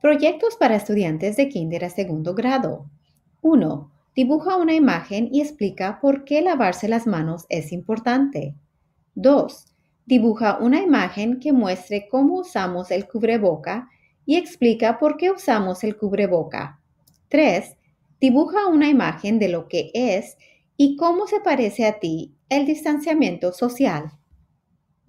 Proyectos para estudiantes de kinder a segundo grado. 1. Dibuja una imagen y explica por qué lavarse las manos es importante. 2. Dibuja una imagen que muestre cómo usamos el cubreboca y explica por qué usamos el cubreboca. 3. Dibuja una imagen de lo que es y cómo se parece a ti el distanciamiento social.